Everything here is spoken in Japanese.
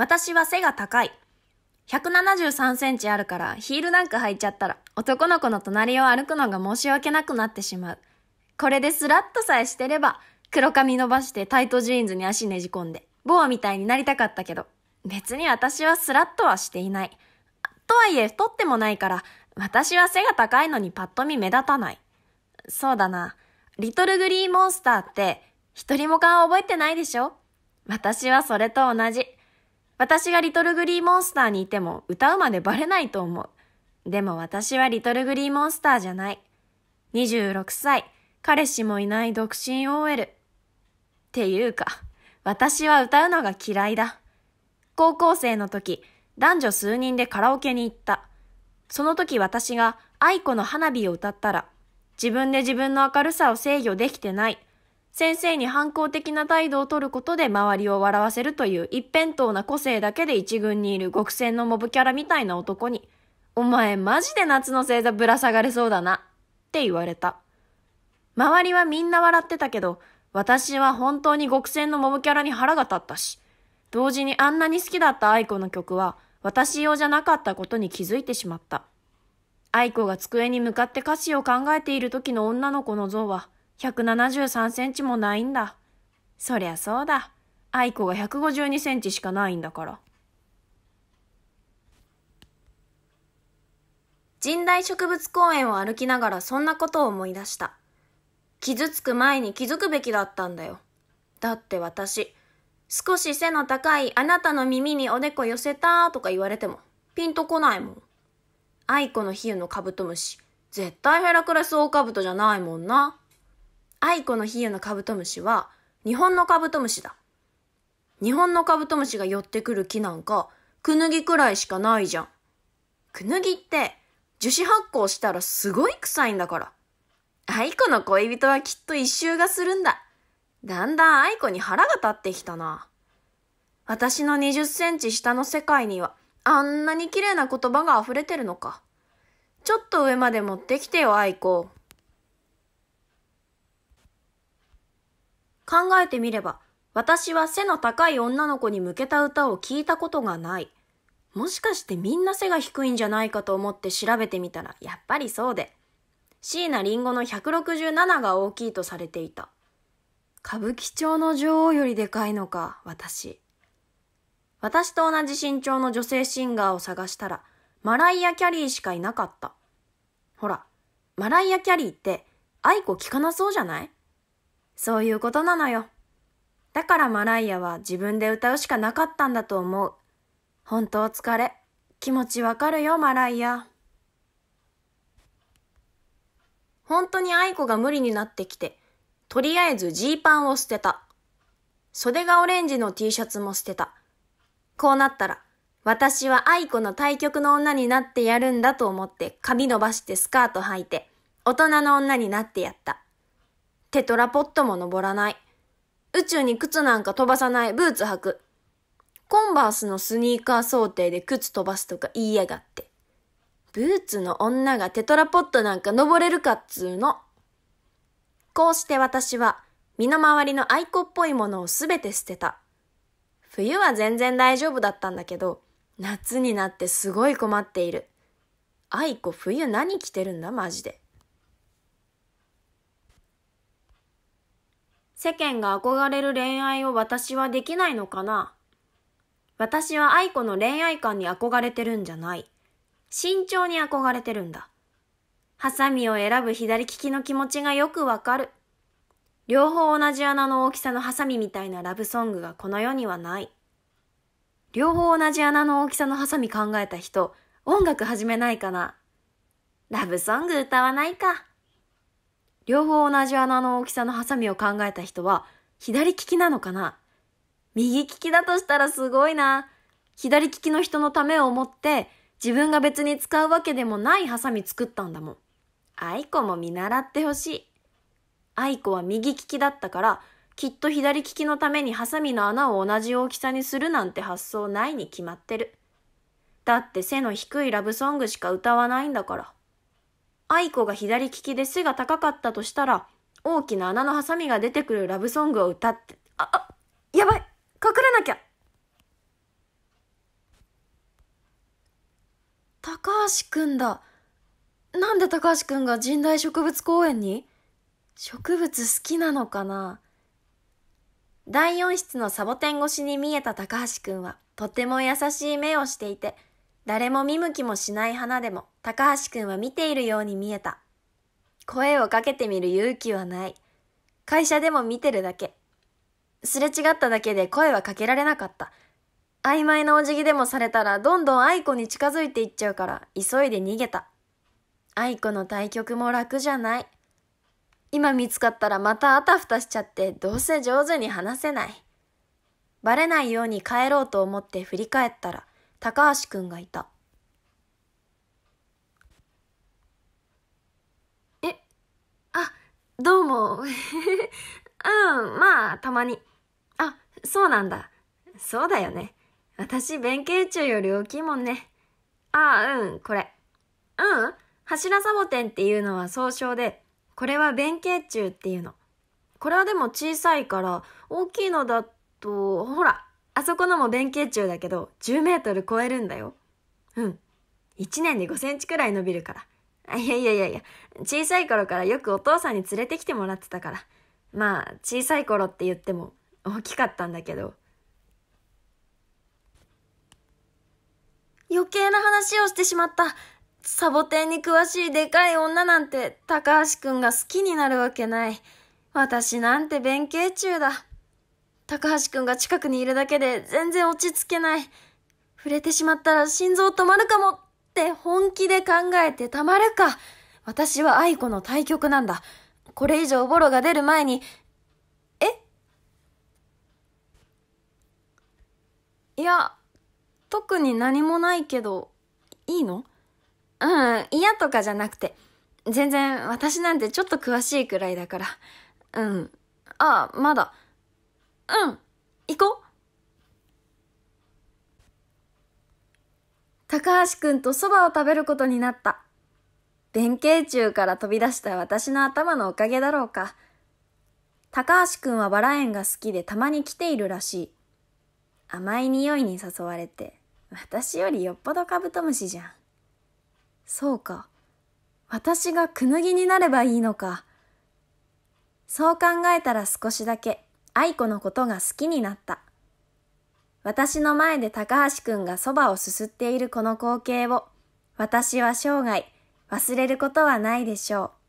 私は背が高い。173センチあるからヒールなんか履いちゃったら男の子の隣を歩くのが申し訳なくなってしまう。これでスラッとさえしてれば黒髪伸ばしてタイトジーンズに足ねじ込んでボアみたいになりたかったけど別に私はスラッとはしていない。とはいえ太ってもないから私は背が高いのにパッと見目立たない。そうだな。リトルグリーモンスターって一人も顔覚えてないでしょ私はそれと同じ。私がリトルグリーモンスターにいても歌うまでバレないと思う。でも私はリトルグリーモンスターじゃない。26歳、彼氏もいない独身 OL。っていうか、私は歌うのが嫌いだ。高校生の時、男女数人でカラオケに行った。その時私が愛子の花火を歌ったら、自分で自分の明るさを制御できてない。先生に反抗的な態度を取ることで周りを笑わせるという一辺倒な個性だけで一軍にいる極戦のモブキャラみたいな男に、お前マジで夏の星座ぶら下がれそうだなって言われた。周りはみんな笑ってたけど、私は本当に極戦のモブキャラに腹が立ったし、同時にあんなに好きだった愛子の曲は私用じゃなかったことに気づいてしまった。愛子が机に向かって歌詞を考えている時の女の子の像は、173センチもないんだ。そりゃそうだ。愛子が152センチしかないんだから。神代植物公園を歩きながらそんなことを思い出した。傷つく前に気づくべきだったんだよ。だって私、少し背の高いあなたの耳におでこ寄せたとか言われても、ピンとこないもん。愛子の比喩のカブトムシ、絶対ヘラクレスオオカブトじゃないもんな。アイコの比喩のカブトムシは日本のカブトムシだ。日本のカブトムシが寄ってくる木なんか、クヌギくらいしかないじゃん。クヌギって樹脂発酵したらすごい臭いんだから。アイコの恋人はきっと一周がするんだ。だんだんアイコに腹が立ってきたな。私の20センチ下の世界にはあんなに綺麗な言葉が溢れてるのか。ちょっと上まで持ってきてよ、アイコ。考えてみれば、私は背の高い女の子に向けた歌を聞いたことがない。もしかしてみんな背が低いんじゃないかと思って調べてみたら、やっぱりそうで。椎名林檎の167が大きいとされていた。歌舞伎町の女王よりでかいのか、私。私と同じ身長の女性シンガーを探したら、マライア・キャリーしかいなかった。ほら、マライア・キャリーって、愛子聞かなそうじゃないそういうことなのよ。だからマライアは自分で歌うしかなかったんだと思う。本当お疲れ。気持ちわかるよ、マライア。本当に愛子が無理になってきて、とりあえずジーパンを捨てた。袖がオレンジの T シャツも捨てた。こうなったら、私は愛子の対局の女になってやるんだと思って髪伸ばしてスカート履いて、大人の女になってやった。テトラポットも登らない。宇宙に靴なんか飛ばさないブーツ履く。コンバースのスニーカー想定で靴飛ばすとか言いやがって。ブーツの女がテトラポットなんか登れるかっつうの。こうして私は身の回りの愛子っぽいものをすべて捨てた。冬は全然大丈夫だったんだけど、夏になってすごい困っている。愛子冬何着てるんだマジで。世間が憧れる恋愛を私はできないのかな私は愛子の恋愛観に憧れてるんじゃない。慎重に憧れてるんだ。ハサミを選ぶ左利きの気持ちがよくわかる。両方同じ穴の大きさのハサミみたいなラブソングがこの世にはない。両方同じ穴の大きさのハサミ考えた人、音楽始めないかな。ラブソング歌わないか。両方同じ穴の大きさのハサミを考えた人は、左利きなのかな右利きだとしたらすごいな。左利きの人のためを思って、自分が別に使うわけでもないハサミ作ったんだもん。アイコも見習ってほしい。アイコは右利きだったから、きっと左利きのためにハサミの穴を同じ大きさにするなんて発想ないに決まってる。だって背の低いラブソングしか歌わないんだから。愛子が左利きで背が高かったとしたら、大きな穴のハサミが出てくるラブソングを歌って、あ、あ、やばい隠れなきゃ高橋くんだ。なんで高橋くんが神代植物公園に植物好きなのかな第4室のサボテン越しに見えた高橋くんは、とても優しい目をしていて、誰も見向きもしない花でも、高橋くんは見ているように見えた。声をかけてみる勇気はない。会社でも見てるだけ。すれ違っただけで声はかけられなかった。曖昧なお辞儀でもされたらどんどん愛子に近づいていっちゃうから急いで逃げた。愛子の対局も楽じゃない。今見つかったらまたあたふたしちゃってどうせ上手に話せない。バレないように帰ろうと思って振り返ったら高橋くんがいた。え、あ、どうも。うん、まあ、たまに。あ、そうなんだ。そうだよね。私、弁慶中より大きいもんね。ああ、うん、これ。うん、柱サボテンっていうのは総称で、これは弁慶中っていうの。これはでも小さいから、大きいのだと、ほら、あそこのも弁慶中だけど、10メートル超えるんだよ。うん。1年で5センチくらい伸びるから。あいやいやいやいや、小さい頃からよくお父さんに連れてきてもらってたから。まあ、小さい頃って言っても大きかったんだけど。余計な話をしてしまった。サボテンに詳しいでかい女なんて、高橋くんが好きになるわけない。私なんて弁慶中だ。高橋くんが近くにいるだけで全然落ち着けない。触れてしまったら心臓止まるかもって本気で考えてたまるか。私は愛子の対局なんだ。これ以上ボロが出る前に、えいや、特に何もないけど、いいのうん、嫌とかじゃなくて。全然私なんてちょっと詳しいくらいだから。うん。ああ、まだ。うん行こう高橋くんとそばを食べることになった。弁慶中から飛び出した私の頭のおかげだろうか。高橋くんはバラ園が好きでたまに来ているらしい。甘い匂いに誘われて、私よりよっぽどカブトムシじゃん。そうか。私がクヌギになればいいのか。そう考えたら少しだけ愛子のことが好きになった。私の前で高橋くんがそばをすすっているこの光景を、私は生涯忘れることはないでしょう。